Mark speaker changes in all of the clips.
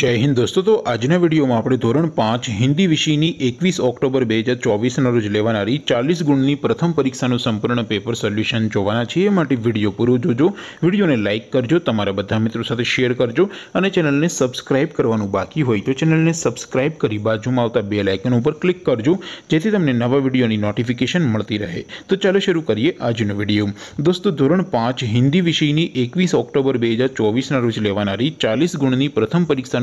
Speaker 1: जय हिंद दोस्तों तो आज ने वीडियो में आपणो ધોરણ 5 હિન્દી વિષયની 21 ઓક્ટોબર 2024 ના રોજ લેવાનારી 40 ગુણની પ્રથમ પરીક્ષાનો સંપૂર્ણ પેપર સોલ્યુશન જોવાના છીએ માટે વિડિયો પૂરો જોજો વિડિયોને લાઈક કરજો તમારા બધા મિત્રો સાથે શેર કરજો અને ચેનલને સબ્સ્ક્રાઇબ કરવાનું બાકી હોય તો ચેનલને સબ્સ્ક્રાઇબ કરી બાજુમાં આવતા બેલ આઇકન ઉપર ક્લિક કરજો જેથી તમને નવા વિડિયોની નોટિફિકેશન મળતી રહે તો ચાલો શરૂ કરીએ આજનો વિડિયો दोस्तों ધોરણ 5 હિન્દી વિષયની 21 ઓક્ટોબર 2024 ના રોજ લેવાનારી 40 ગુણની પ્રથમ પરીક્ષા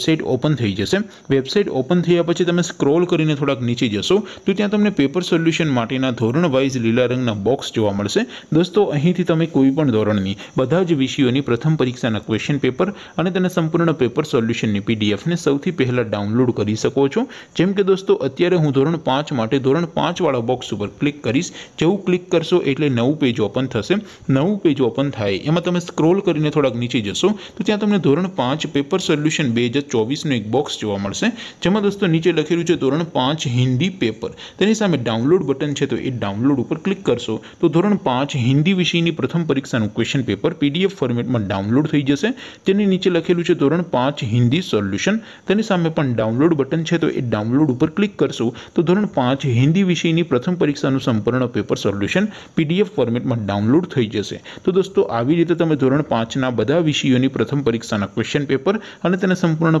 Speaker 1: વેબસાઇટ ઓપન થઈ જશે વેબસાઇટ ઓપન થયા પછી તમે સ્ક્રોલ કરીને થોડક નીચે જશો તો ત્યાં તમને પેપર સોલ્યુશન માટેના ધોરણ વાઇઝ લીલા રંગના બોક્સ જોવા મળશે દોસ્તો અહીંથી તમે કોઈ પણ ધોરણની બધા જ વિષયોની પ્રથમ પરીક્ષાના ક્વેશ્ચન પેપર અને તમને સંપૂર્ણ પેપર સોલ્યુશનની પીડીએફ ને સૌથી પહેલા ડાઉનલોડ કરી શકો છો જેમ કે દોસ્તો અત્યારે હું ધોરણ 5 માટે ધોરણ 5 વાળો બોક્સ ઉપર ક્લિક કરીશ જેવું ક્લિક કરશો એટલે નવું પેજ ઓપન થશે નવું પેજ ઓપન થાય એમાં તમે સ્ક્રોલ કરીને થોડક નીચે જશો તો ત્યાં તમને ધોરણ 5 પેપર સોલ્યુશન બેજ 24 નો એક બોક્સ જોવા મળશે જેમ દોસ્તો નીચે લખેલું છે ધોરણ 5 હિન્દી પેપર તેની સામે ડાઉનલોડ બટન છે તો એ ડાઉનલોડ ઉપર ક્લિક કરશો તો ધોરણ 5 હિન્દી વિષયની પ્રથમ પરીક્ષાનું ક્વેશ્ચન પેપર PDF ફોર્મેટમાં ડાઉનલોડ થઈ જશે તેની નીચે લખેલું છે ધોરણ 5 હિન્દી સોલ્યુશન તેની સામે પણ ડાઉનલોડ બટન છે તો એ ડાઉનલોડ ઉપર ક્લિક કરશો તો ધોરણ 5 હિન્દી વિષયની પ્રથમ પરીક્ષાનું સંપૂર્ણ પેપર સોલ્યુશન PDF ફોર્મેટમાં ડાઉનલોડ થઈ જશે તો દોસ્તો આવી રીતે તમે ધોરણ 5 ના બધા વિષયોની પ્રથમ પરીક્ષાના ક્વેશ્ચન પેપર અને તેના સંપૂર્ણ